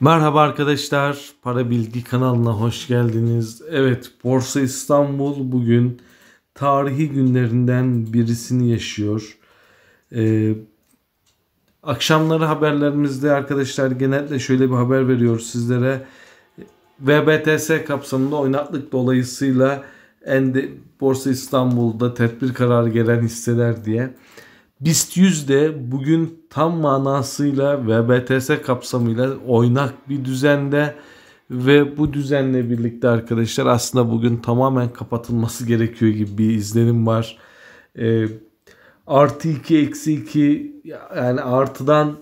Merhaba arkadaşlar, Para Bilgi kanalına hoş geldiniz. Evet, Borsa İstanbul bugün tarihi günlerinden birisini yaşıyor. Ee, akşamları haberlerimizde arkadaşlar genelde şöyle bir haber veriyoruz sizlere. VBTS kapsamında oynaklık dolayısıyla Borsa İstanbul'da tedbir kararı gelen hisseler diye. BIST 100 de bugün tam manasıyla ve BTS kapsamıyla oynak bir düzende ve bu düzenle birlikte arkadaşlar aslında bugün tamamen kapatılması gerekiyor gibi bir izlenim var. Ee, artı 2 eksi 2 yani artıdan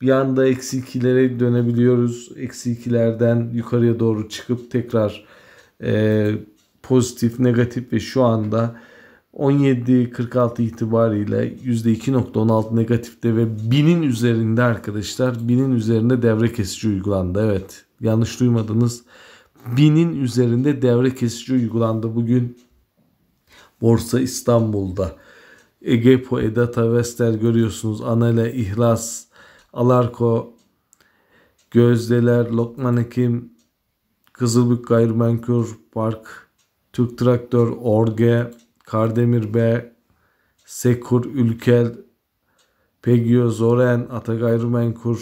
bir anda eksi 2'lere dönebiliyoruz. Eksi 2'lerden yukarıya doğru çıkıp tekrar e, pozitif, negatif ve şu anda 17.46 itibariyle %2.16 negatifte ve 1000'in üzerinde arkadaşlar 1000'in üzerinde devre kesici uygulandı. Evet yanlış duymadınız. 1000'in üzerinde devre kesici uygulandı bugün Borsa İstanbul'da. Egepo, Edata, Vestel görüyorsunuz. Anale, İhlas, Alarko, Gözdeler, Lokman Hekim, Kızılbük Gayrimenkul Park, Türk Traktör, Orge, Kardemir B, Sekur Ülkel, Pegio Zoren, Atagay Rumenkur,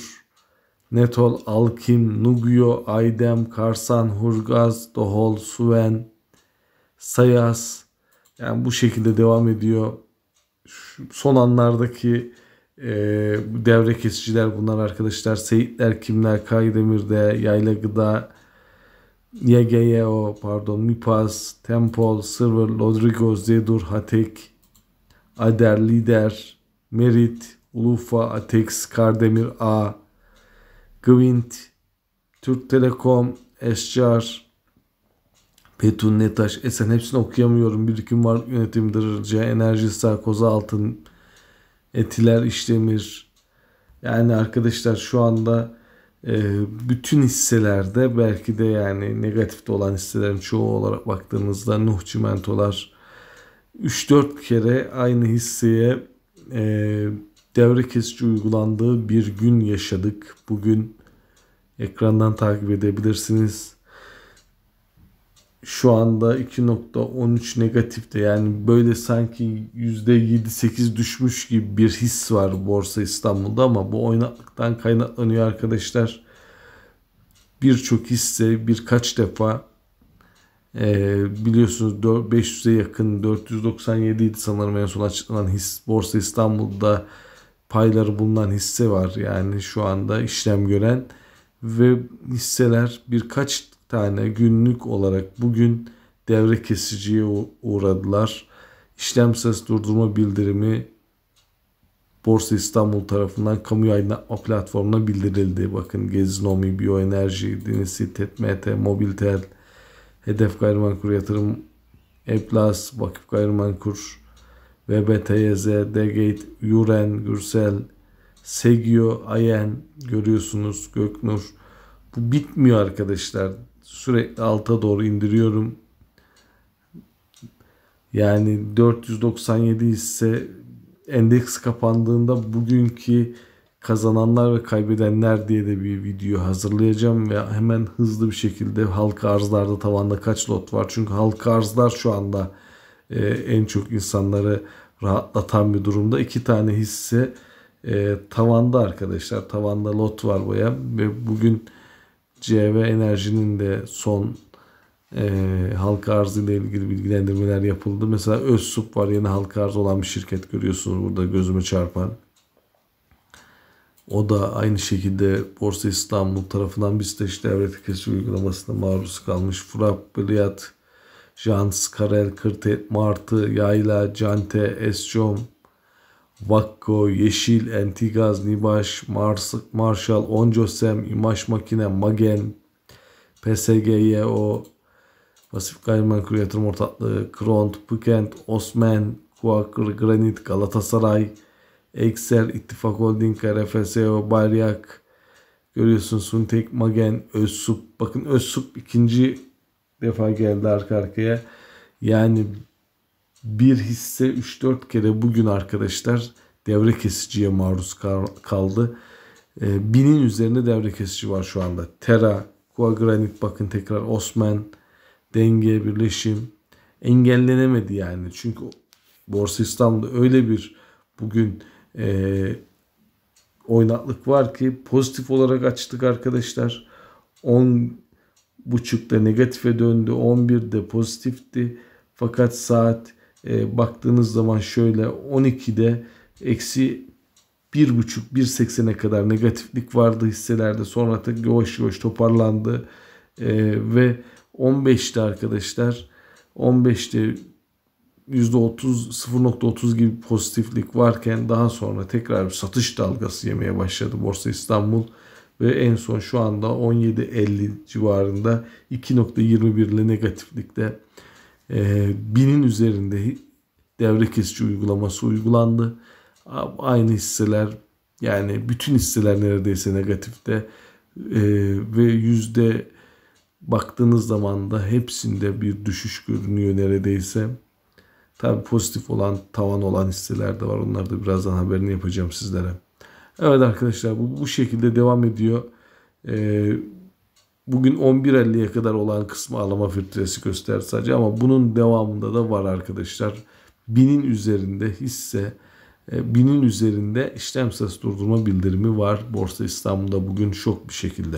Netol Alkim, Nugio, Aydem, Karsan, Hurgaz, Dohol, Suven, Sayas. Yani bu şekilde devam ediyor. Şu son anlardaki e, devre kesiciler bunlar arkadaşlar. Seyitler Kimler, Kaydemir'de, Yayla Gıda, YGYO pardon Mipas, Temple, Silver, Rodriguez, Zedur, Hatek, Ader, Lider, Merit, Ulufa, Atex, Kardemir A, Gwint, Türk Telekom, Eşcar, Petun Netaş, Esen hepsini okuyamıyorum. Birikim var yönetimdir. C, Enerji Sağ, Koza Altın, Etiler, İşdemir. Yani arkadaşlar şu anda ee, bütün hisselerde belki de yani negatifte olan hisselerin çoğu olarak baktığımızda Nuh Çimentolar 3-4 kere aynı hisseye e, devre kesici uygulandığı bir gün yaşadık. Bugün ekrandan takip edebilirsiniz şu anda 2.13 negatifte yani böyle sanki %7-8 düşmüş gibi bir his var Borsa İstanbul'da ama bu oynaklıktan kaynaklanıyor arkadaşlar. Birçok hisse birkaç defa e, biliyorsunuz 500'e yakın 497 idi sanırım en son açıklanan his Borsa İstanbul'da payları bulunan hisse var. Yani şu anda işlem gören ve hisseler birkaç tane günlük olarak bugün devre kesiciye uğradılar. İşlem ses durdurma bildirimi Borsa İstanbul tarafından kamu aydınlatma platformuna bildirildi. Bakın Gezinomi, Bioenerji, Denisi, TETMT, Mobiltel, Hedef Gayrimenkul Yatırım, Eplas, Vakıf Gayrimenkul, VBTYZ, Degate, Yuren, Gürsel, Segio, Ayen görüyorsunuz Göknur. Bu bitmiyor arkadaşlar sürekli alta doğru indiriyorum. Yani 497 ise endeks kapandığında bugünkü kazananlar ve kaybedenler diye de bir video hazırlayacağım ve hemen hızlı bir şekilde halka arzlarda tavanda kaç lot var çünkü halka arzlar şu anda e, en çok insanları rahatlatan bir durumda iki tane hisse e, tavanda arkadaşlar tavanda lot var baya ve bugün CV Enerji'nin de son e, halka arzıyla ilgili bilgilendirmeler yapıldı. Mesela Özsup var yeni halka arz olan bir şirket görüyorsunuz burada gözüme çarpan. O da aynı şekilde Borsa İstanbul tarafından bir staj devlet kesim uygulamasına maruz kalmış. Fırat Riyad, Jans, Karel, Kırtet, Martı, Yayla, Cante, Escom, Vakko, Yeşil, Entigaz, Nibaş, Mars, Marshall, Onjosem, İmaş Makine, Magen, PSGYO, Pasif Gayrimenkul Yatırım Ortaklığı, Kront, Pükent, Osman, Kuak, Granit, Galatasaray, Excel, İttifak Holding, RFSO, Bayrak, görüyorsunuz Suntek, Magen, Özsup. Bakın Özsup ikinci defa geldi arka arkaya. Yani bir hisse 3-4 kere bugün arkadaşlar devre kesiciye maruz kaldı. E, binin üzerinde devre kesici var şu anda. Tera, Kuagranit bakın tekrar Osman, denge, birleşim engellenemedi yani. Çünkü Borsa İstanbul'da öyle bir bugün e, oynaklık var ki pozitif olarak açtık arkadaşlar. 10 buçukta negatife döndü. 11'de pozitifti. Fakat saat e, baktığınız zaman şöyle 12'de eksi 1.5-1.80'e kadar negatiflik vardı hisselerde. Sonra da yavaş yavaş toparlandı. E, ve 15'te arkadaşlar 15'te %30 0.30 gibi pozitiflik varken daha sonra tekrar bir satış dalgası yemeye başladı Borsa İstanbul ve en son şu anda 17.50 civarında 2.21 ile negatiflikte ee, binin üzerinde devre kesici uygulaması uygulandı. Aynı hisseler yani bütün hisseler neredeyse negatifte ee, ve yüzde baktığınız zaman da hepsinde bir düşüş görünüyor neredeyse. Tabi pozitif olan, tavan olan hisseler de var. Onlar da birazdan haberini yapacağım sizlere. Evet arkadaşlar bu, bu şekilde devam ediyor. Ee, Bugün 11.50'ye kadar olan kısmı alama filtresi göster sadece ama bunun devamında da var arkadaşlar. Binin üzerinde hisse, e, binin üzerinde işlem ses durdurma bildirimi var. Borsa İstanbul'da bugün şok bir şekilde.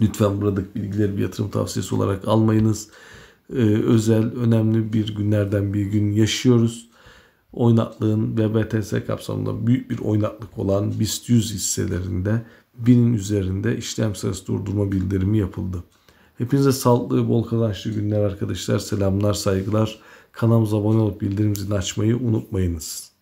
Lütfen buradaki bilgileri bir yatırım tavsiyesi olarak almayınız. Ee, özel, önemli bir günlerden bir gün yaşıyoruz oynaklığın ve BTS kapsamında büyük bir oynaklık olan BIST 100 hisselerinde binin üzerinde işlem sırası durdurma bildirimi yapıldı. Hepinize sağlıklı bol kazançlı günler arkadaşlar. Selamlar, saygılar. Kanalımıza abone olup bildirim zilini açmayı unutmayınız.